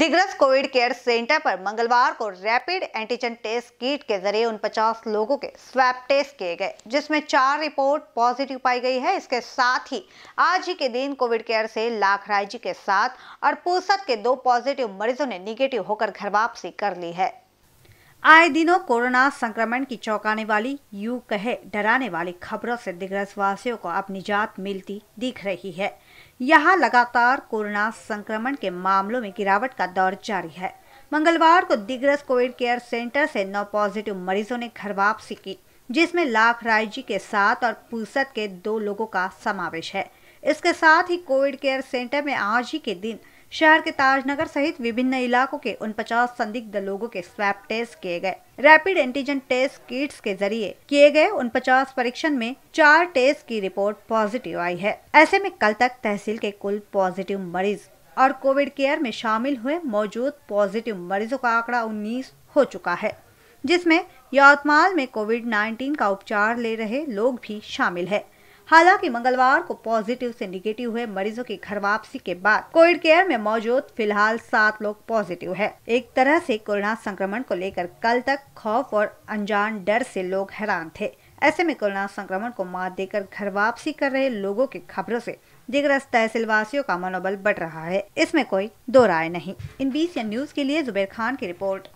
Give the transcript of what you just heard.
Digras Covid care centre पर मंगलवार को रैपिड एंटीजन टेस्ट किट के जरिए उन 50 लोगों के स्वैप टेस्ट किए गए जिसमें चार रिपोर्ट पॉजिटिव पाई गई है इसके साथ ही आज ही के दिन कोविड केयर से लाखराय जी के साथ और पुरसद के दो पॉजिटिव मरीजों ने निगेटिव होकर घर वापसी कर ली है आए दिनों कोरोना संक्रमण की चौंकाने वाली यू कहे डराने वाली खबरों से दिग्रस वासियों को अब निजात मिलती दिख रही है यहाँ लगातार कोरोना संक्रमण के मामलों में गिरावट का दौर जारी है मंगलवार को दिग्रस कोविड केयर सेंटर से नौ पॉजिटिव मरीजों ने घर वापसी की जिसमें लाख राय जी के साथ और पूसत के दो लोगों का समावेश है इसके साथ ही कोविड केयर सेंटर में आज ही के दिन शहर के ताजनगर सहित विभिन्न इलाकों के उन पचास संदिग्ध लोगों के स्वैप टेस्ट किए गए रैपिड एंटीजन टेस्ट किट्स के जरिए किए गए उन पचास परीक्षण में चार टेस्ट की रिपोर्ट पॉजिटिव आई है ऐसे में कल तक तहसील के कुल पॉजिटिव मरीज और कोविड केयर में शामिल हुए मौजूद पॉजिटिव मरीजों का आंकड़ा उन्नीस हो चुका है जिसमें यवतमाल में कोविड 19 का उपचार ले रहे लोग भी शामिल है हालांकि मंगलवार को पॉजिटिव से निगेटिव हुए मरीजों की घर वापसी के बाद कोविड केयर में मौजूद फिलहाल सात लोग पॉजिटिव है एक तरह से कोरोना संक्रमण को लेकर कल तक खौफ और अनजान डर से लोग हैरान थे ऐसे में कोरोना संक्रमण को मात देकर घर वापसी कर रहे लोगों की खबरों से दिग्रस्त तहसील वासियों का मनोबल बढ़ रहा है इसमें कोई दो राय नहीं इन बीस न्यूज के लिए जुबेर खान की रिपोर्ट